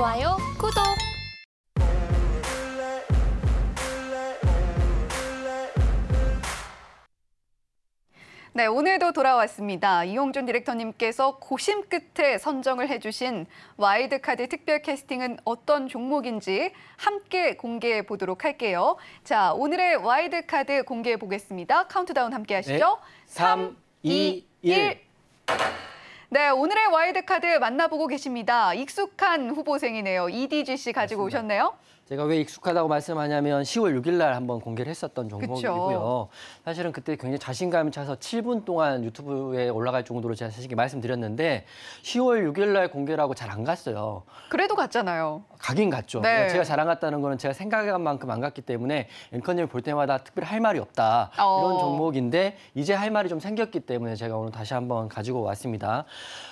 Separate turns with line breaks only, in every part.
좋아요, 구독! 네, 오늘도 돌아왔습니다. 이용준 디렉터님께서 고심 끝에 선정을 해주신 와이드카드 특별 캐스팅은 어떤 종목인지 함께 공개해 보도록 할게요. 자, 오늘의 와이드카드 공개해 보겠습니다. 카운트다운 함께 하시죠.
네. 3, 2, 1. 1.
네, 오늘의 와이드카드 만나보고 계십니다. 익숙한 후보생이네요. 이디지 씨 가지고 맞습니다. 오셨네요.
제가 왜 익숙하다고 말씀하냐면 10월 6일 날 한번 공개를 했었던 종목이고요. 사실은 그때 굉장히 자신감 이 차서 7분 동안 유튜브에 올라갈 정도로 제가 사실 말씀드렸는데 10월 6일 날 공개라고 잘 안 갔어요.
그래도 갔잖아요.
가긴 갔죠. 네. 그러니까 제가 잘 안 갔다는 거는 제가 생각한 만큼 안 갔기 때문에 앵커님을 볼 때마다 특별히 할 말이 없다. 어... 이런 종목인데 이제 할 말이 좀 생겼기 때문에 제가 오늘 다시 한번 가지고 왔습니다.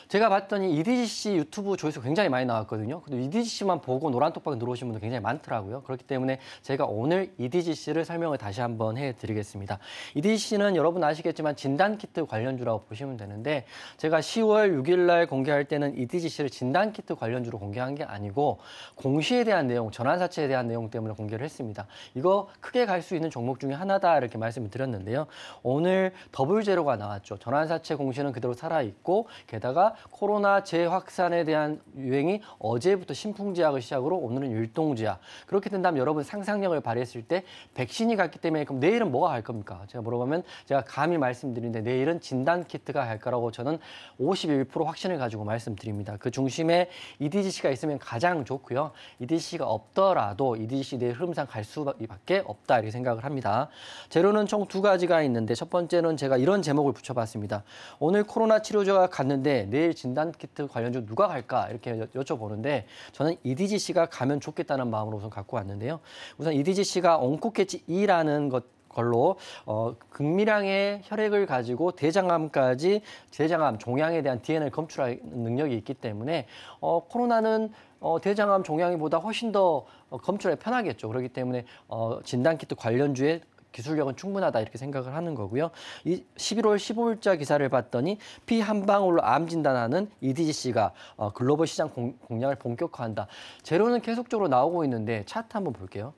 제가 봤더니 e d c 유튜브 조회수 굉장히 많이 나왔거든요. 근데 e d c 만 보고 노란 톡방 들어오신 분들 굉장히 많더라고요. 많더라고요. 그렇기 때문에 제가 오늘 EDGC를 설명을 다시 한번 해드리겠습니다. EDGC는 여러분 아시겠지만 진단키트 관련주라고 보시면 되는데 제가 10월 6일 날 공개할 때는 EDGC를 진단키트 관련주로 공개한 게 아니고 공시에 대한 내용, 전환사채에 대한 내용 때문에 공개를 했습니다. 이거 크게 갈 수 있는 종목 중에 하나다 이렇게 말씀을 드렸는데요. 오늘 더블 제로가 나왔죠. 전환사채 공시는 그대로 살아있고 게다가 코로나 재확산에 대한 유행이 어제부터 신풍지약을 시작으로 오늘은 율동지약 그렇게 된다면 여러분 상상력을 발휘했을 때 백신이 갔기 때문에 그럼 내일은 뭐가 갈 겁니까? 제가 물어보면 제가 감히 말씀드리는데 내일은 진단 키트가 갈 거라고 저는 51% 확신을 가지고 말씀드립니다. 그 중심에 EDGC가 있으면 가장 좋고요. EDGC가 없더라도 EDGC 내 흐름상 갈 수밖에 없다 이렇게 생각을 합니다. 재료는 총 두 가지가 있는데 첫 번째는 제가 이런 제목을 붙여봤습니다. 오늘 코로나 치료제가 갔는데 내일 진단 키트 관련주 누가 갈까 이렇게 여쭤보는데 저는 EDGC가 가면 좋겠다는 마음으로 우선 갖고 왔는데요. 우선 EDGC가 온코케치 2라는 것 걸로 어, 극미량의 혈액을 가지고 대장암까지 대장암 종양에 대한 DNA를 검출할 능력이 있기 때문에 어, 코로나는 어, 대장암 종양이보다 훨씬 더 어, 검출에 편하겠죠. 그렇기 때문에 어, 진단키트 관련주에 기술력은 충분하다 이렇게 생각을 하는 거고요. 이 11월 15일자 기사를 봤더니 피 한 방울로 암 진단하는 EDGC가 어, 글로벌 시장 공, 공략을 본격화한다. 재료는 계속적으로 나오고 있는데 차트 한번 볼게요.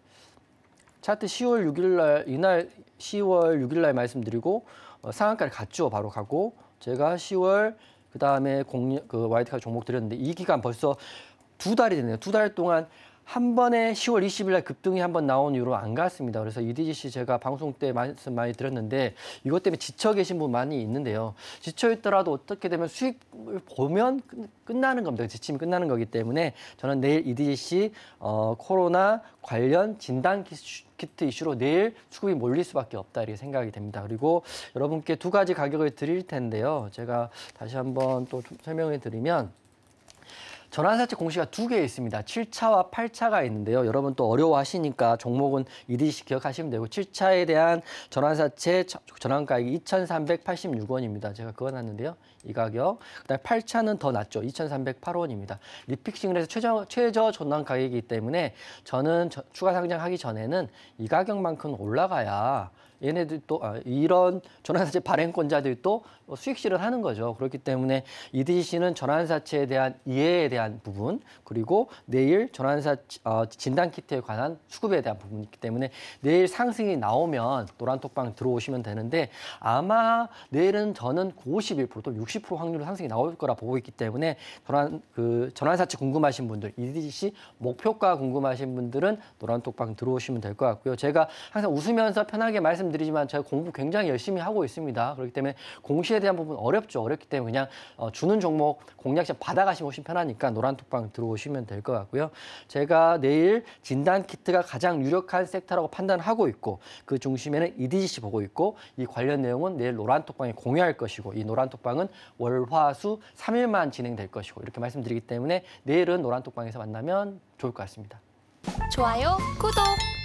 차트 10월 6일 날 이날 10월 6일 날 말씀드리고 어, 상한가를 갖죠. 바로 가고 제가 10월 그다음에 공 그 와이드카드 종목 드렸는데 이 기간 벌써 두 달이 됐네요두 달 동안 한 번에 10월 20일 날 급등이 한 번 나온 이후로 안 갔습니다. 그래서 이디지 씨 제가 방송 때 말씀 많이 드렸는데 이것 때문에 지쳐 계신 분 많이 있는데요. 지쳐 있더라도 어떻게 되면 수익을 보면 끝나는 겁니다. 그 지침이 끝나는 거기 때문에 저는 내일 이디지 씨 어, 코로나 관련 진단 키트 이슈로 내일 수급이 몰릴 수밖에 없다 이렇게 생각이 됩니다. 그리고 여러분께 두 가지 가격을 드릴 텐데요. 제가 다시 한번 또 설명해 드리면 전환사채 공시가 두 개 있습니다. 7차와 8차가 있는데요. 여러분 또 어려워하시니까 종목은 이리시 기억하시면 되고 7차에 대한 전환사채 전환가액이 2,386원입니다. 제가 그거 놨는데요. 이 가격. 그다음에 8차는 더 낮죠. 2,308원입니다. 리픽싱을 해서 최저 최저 전환 가격이기 때문에 저는 저, 추가 상장하기 전에는 이 가격만큼 올라가야 얘네들 또 아, 이런 전환사채 발행권자들 또 수익실을 하는 거죠. 그렇기 때문에 이드씨는 전환사채에 대한 이해에 대한 부분 그리고 내일 전환사 어, 진단 키트에 관한 수급에 대한 부분이기 때문에 내일 상승이 나오면 노란톡방 들어오시면 되는데 아마 내일은 저는 51%또 그60% 확률로 상승이 나올 거라 보고 있기 때문에 전환 그 전환사채 궁금하신 분들, EDC 목표가 궁금하신 분들은 노란톡방 들어오시면 될 것 같고요. 제가 항상 웃으면서 편하게 말씀드리지만 제가 공부 굉장히 열심히 하고 있습니다. 그렇기 때문에 공시에 대한 부분 어렵죠. 어렵기 때문에 그냥 어, 주는 종목 공략자 받아가시면 훨씬 편하니까 노란톡방 들어오시면 될 것 같고요. 제가 내일 진단 키트가 가장 유력한 섹터라고 판단하고 있고 그 중심에는 EDC 보고 있고 이 관련 내용은 내일 노란톡방에 공유할 것이고 이 노란톡방은 월화수 3일만 진행될 것이고 이렇게 말씀드리기 때문에 내일은 노란톡방에서 만나면 좋을 것 같습니다. 좋아요, 구독!